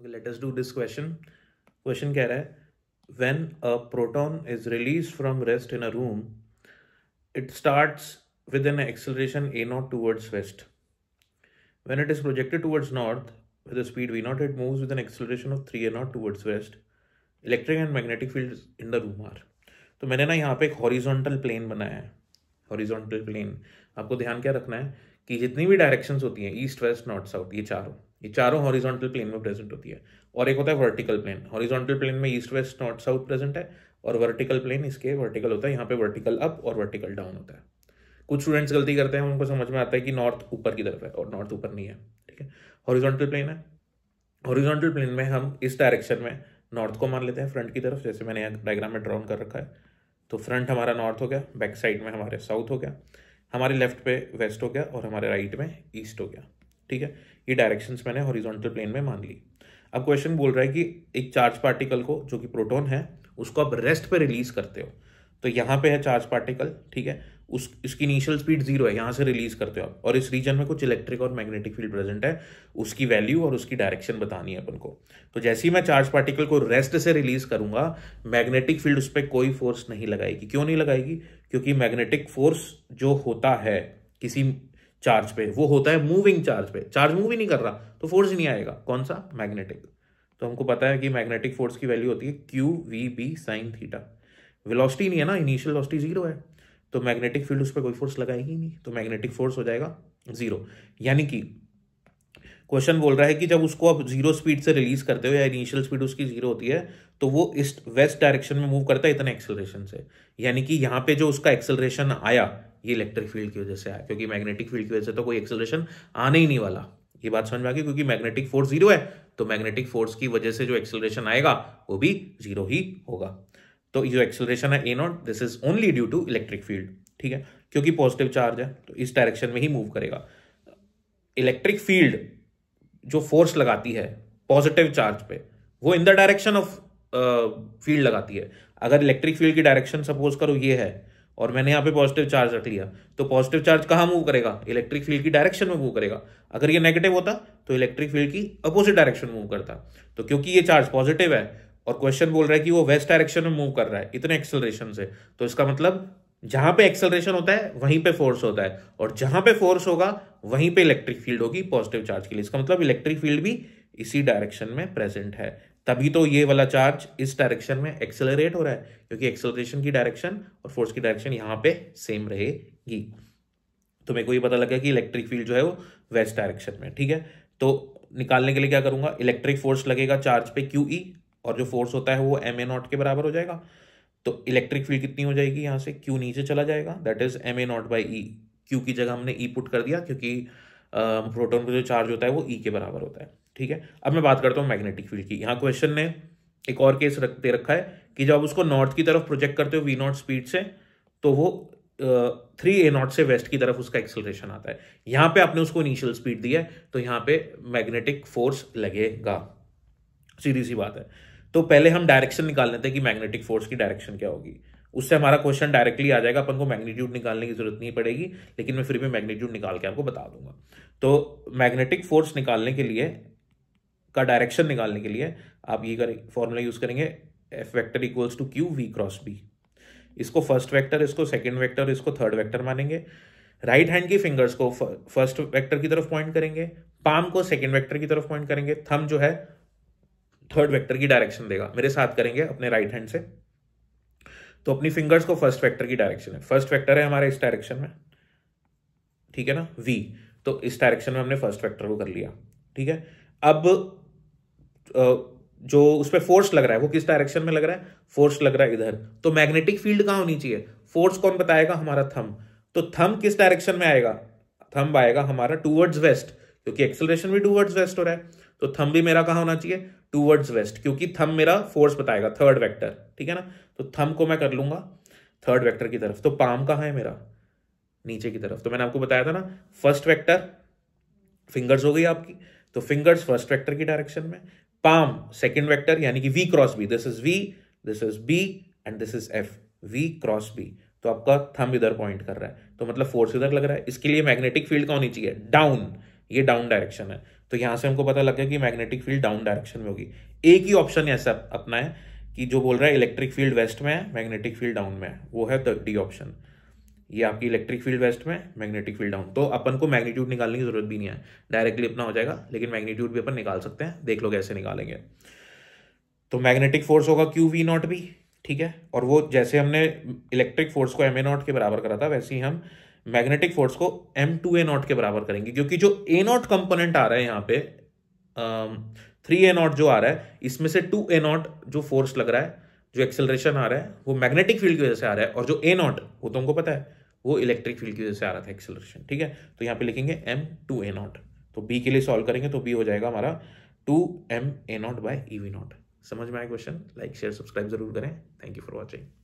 okay let us do this question question keh raha hai when a proton is released from rest in a room it starts with an acceleration a not towards west when it is projected towards north with a speed v not it moves with an acceleration of 3 a not towards west electric and magnetic fields in the room are तो मैंने ना यहाँ पे एक horizontal plane बनाया है horizontal plane आपको ध्यान क्या रखना है कि जितनी भी डायरेक्शंस होती हैं ईस्ट वेस्ट नॉर्थ साउथ ये चारों ये चारों हॉरिजॉन्टल प्लेन में प्रेजेंट होती है और एक होता है वर्टिकल प्लेन हॉरिजॉन्टल प्लेन में east west north south present है और वर्टिकल प्लेन इसके वर्टिकल होता है यहाँ पे वर्टिकल अप और वर्टिकल डाउन होता है कुछ स्टूडेंट्स गलती करते हैं उनको समझ में आता है कि नॉर्थ ऊपर की तरफ है और नॉर्थ ऊपर नहीं है ठीक है हॉरिजॉन्टल प्लेन है हॉरिजॉन्टल प्लेन में हम इस डायरेक्शन में नॉर्थ को मान लेते हैं फ्रंट की तरफ जैसे मैंने यहाँ डायग्राम में ड्रॉन कर रखा है तो फ्रंट हमारा नॉर्थ हो गया बैक साइड में हमारे साउथ हो गया हमारे लेफ्ट पे वेस्ट हो गया और हमारे राइट में ईस्ट हो गया ठीक है ये डायरेक्शंस मैंने हॉरिजॉन्टल प्लेन में मान ली अब क्वेश्चन बोल रहा है कि एक चार्ज पार्टिकल को जो कि प्रोटोन है उसको आप रेस्ट पे रिलीज करते हो तो यहाँ पे है चार्ज पार्टिकल ठीक है उस इसकी इनिशियल स्पीड जीरो है यहाँ से रिलीज करते हो आप और इस रीजन में कुछ इलेक्ट्रिक और मैग्नेटिक फील्ड प्रेजेंट है उसकी वैल्यू और उसकी डायरेक्शन बतानी है अपन को तो जैसे ही मैं चार्ज पार्टिकल को रेस्ट से रिलीज करूंगा मैग्नेटिक फील्ड उस पर कोई फोर्स नहीं लगाएगी क्यों नहीं लगाएगी क्योंकि मैग्नेटिक फोर्स जो होता है किसी चार्ज पे वो होता है मूविंग चार्ज पे चार्ज मूव ही नहीं कर रहा तो फोर्स नहीं आएगा कौन सा मैग्नेटिक तो हमको पता है कि मैग्नेटिक फोर्स की वैल्यू होती है Q V B sine theta velocity नहीं है ना इनिशियल वेलोसिटी जीरो है तो मैग्नेटिक फील्ड उस पर कोई फोर्स लगाएगी नहीं तो मैग्नेटिक फोर्स हो जाएगा जीरो यानी कि क्वेश्चन बोल रहा है कि जब उसको आप जीरो स्पीड से रिलीज करते हो या इनिशियल स्पीड उसकी जीरो होती है तो वो ईस्ट वेस्ट डायरेक्शन में मूव करता है इतने एक्सेलरेशन से यानी कि यहाँ पे जो उसका एक्सेलरेशन आया ये इलेक्ट्रिक फील्ड की वजह से आया क्योंकि मैग्नेटिक फील्ड की वजह से तो कोई एक्सेलरेशन आने ही नहीं वाला ये बात समझ में आ गई क्योंकि मैग्नेटिक फोर्स जीरो है तो मैग्नेटिक फोर्स की वजह से जो एक्सेलरेशन आएगा वो भी जीरो ही होगा तो जो एक्सेलरेशन है A naught this is only due to electric field ठीक है क्योंकि पॉजिटिव चार्ज है तो इस डायरेक्शन में ही मूव करेगा इलेक्ट्रिक फील्ड जो फोर्स लगाती है पॉजिटिव चार्ज पे वो in the direction of field लगाती है अगर इलेक्ट्रिक फील्ड की डायरेक्शन सपोज करो ये है और मैंने यहाँ पे पॉजिटिव चार्ज रख लिया तो पॉजिटिव चार्ज कहाँ मूव करेगा इलेक्ट्रिक फील्ड की डायरेक्शन में मूव करेगा अगर ये नेगेटिव होता तो इलेक्ट्रिक फील्ड की अपोजिट डायरेक्शन मूव करता तो क्योंकि ये चार्ज पॉजिटिव है और क्वेश्चन बोल रहा है कि वो वेस्ट डायरेक्शन में मूव कर रहा है इतने एक्सेलरेशन से तो इसका मतलब जहां पे एक्सेलरेशन होता है वहीं पे फोर्स होता है और जहां पे फोर्स होगा वहीं पे इलेक्ट्रिक फील्ड होगी पॉजिटिव चार्ज के लिए इसका मतलब इलेक्ट्रिक फील्ड भी इसी डायरेक्शन में प्रेजेंट है तभी तो ये वाला चार्ज इस डायरेक्शन में एक्सेलरेट हो रहा है क्योंकि एक्सेलरेशन की डायरेक्शन और फोर्स की डायरेक्शन यहां पे सेम रहेगी तो मेरे को ये पता लगा कि इलेक्ट्रिक फील्ड जो है वो वेस्ट डायरेक्शन में ठीक है तो निकालने के लिए क्या करूंगा इलेक्ट्रिक फोर्स लगेगा चार्ज पे क्यू ई e, और जो फोर्स होता है वो एम ए नॉट के बराबर हो जाएगा तो इलेक्ट्रिक फील्ड कितनी हो जाएगी यहाँ से क्यू नीचे चला जाएगा that is M A naught by E Q की जगह हमने ई e पुट कर दिया क्योंकि प्रोटोन का जो चार्ज होता है वो ई e के बराबर होता है ठीक है अब मैं बात करता हूँ मैग्नेटिक फील्ड की यहाँ क्वेश्चन ने एक और केस दे रखा है कि जब उसको नॉर्थ की तरफ प्रोजेक्ट करते हो वी नॉट स्पीड से तो वो थ्री ए नॉट से वेस्ट की तरफ उसका एक्सेलरेशन आता है यहां पे आपने उसको इनिशियल स्पीड दी है तो यहां पे मैग्नेटिक फोर्स लगेगा सीधी सी बात है तो पहले हम डायरेक्शन निकाल लेते हैं कि मैग्नेटिक फोर्स की डायरेक्शन क्या होगी उससे हमारा क्वेश्चन डायरेक्टली आ जाएगा अपन को मैग्नीट्यूड निकालने की जरूरत नहीं पड़ेगी लेकिन मैं फिर भी मैग्नीट्यूड निकाल के आपको बता दूंगा तो मैग्नेटिक फोर्स निकालने के लिए का डायरेक्शन निकालने के लिए आप ये करें फॉर्मूला यूज करेंगे F vector equals to Q V cross B इसको फर्स्ट वैक्टर इसको सेकेंड वैक्टर इसको थर्ड वैक्टर मानेंगे राइट right हैंड की फिंगर्स को फर्स्ट वैक्टर की तरफ पॉइंट करेंगे पाम को सेकेंड वैक्टर की तरफ पॉइंट करेंगे थम जो है थर्ड वेक्टर की डायरेक्शन देगा मेरे साथ करेंगे अपने राइट हैंड से तो अपनी फिंगर्स को फर्स्ट वेक्टर की डायरेक्शन है फर्स्ट वेक्टर है हमारे इस डायरेक्शन में ठीक है ना वी तो इस डायरेक्शन में हमने फर्स्ट वेक्टर को कर लिया ठीक है अब जो उस पर फोर्स लग रहा है वो किस डायरेक्शन में लग रहा है फोर्स लग रहा है इधर तो मैग्नेटिक फील्ड कहाँ होनी चाहिए फोर्स कौन बताएगा हमारा थम तो थम किस डायरेक्शन में आएगा थम आएगा हमारा टूवर्ड्स वेस्ट क्योंकि एक्सेलरेशन भी टूवर्ड्स वेस्ट हो रहा है तो थम भी मेरा कहाँ होना चाहिए टूवर्ड्स वेस्ट क्योंकि थम मेरा फोर्स बताएगा थर्ड वेक्टर ठीक है ना तो थम को मैं कर लूंगा थर्ड वेक्टर की तरफ तो पाम कहाँ है मेरा नीचे की तरफ तो मैंने आपको बताया था ना फर्स्ट वेक्टर फिंगर्स हो गई आपकी तो फिंगर्स फर्स्ट वेक्टर की डायरेक्शन में पाम सेकंड वेक्टर यानी कि V cross B this is V this is B and this is F V cross B तो आपका थम इधर पॉइंट कर रहा है तो मतलब फोर्स इधर लग रहा है इसके लिए मैग्नेटिक फील्ड का होनी चाहिए डाउन ये डाउन डायरेक्शन है तो यहां से हमको पता लग गया कि मैग्नेटिक फील्ड डाउन डायरेक्शन में होगी एक ही ऑप्शन ऐसा अपना है कि जो बोल रहा है इलेक्ट्रिक फील्ड वेस्ट में है मैग्नेटिक फील्ड डाउन में है वो है डी ऑप्शन ये आपकी इलेक्ट्रिक फील्ड वेस्ट में मैग्नेटिक फील्ड डाउन तो अपन को मैग्नीट्यूड निकालने की जरूरत भी नहीं है डायरेक्टली अपना हो जाएगा लेकिन मैग्नीट्यूड भी अपन निकाल सकते हैं देख लो कैसे निकालेंगे तो मैग्नेटिक फोर्स होगा क्यू वी नॉट भी ठीक है और वो जैसे हमने इलेक्ट्रिक फोर्स को एम ए नॉट के बराबर करा था वैसे ही हम मैग्नेटिक फोर्स को एम टू ए नॉट के बराबर करेंगे क्योंकि जो ए नॉट कंपोनेंट आ रहा है यहाँ पे थ्री ए नॉट जो आ रहा है इसमें से टू ए नॉट जो फोर्स लग रहा है जो एक्सेलरेशन आ रहा है वो मैग्नेटिक फील्ड की वजह से आ रहा है और जो ए नॉट वो तुमको तो पता है वो इलेक्ट्रिक फील्ड की वजह से आ रहा था एक्सेलरेशन ठीक है तो यहाँ पे लिखेंगे एम टू ए नॉट तो बी के लिए सॉल्व करेंगे तो बी हो जाएगा हमारा two M A naught by E V naught समझ में आया क्वेश्चन लाइक शेयर सब्सक्राइब जरूर करें थैंक यू फॉर वॉचिंग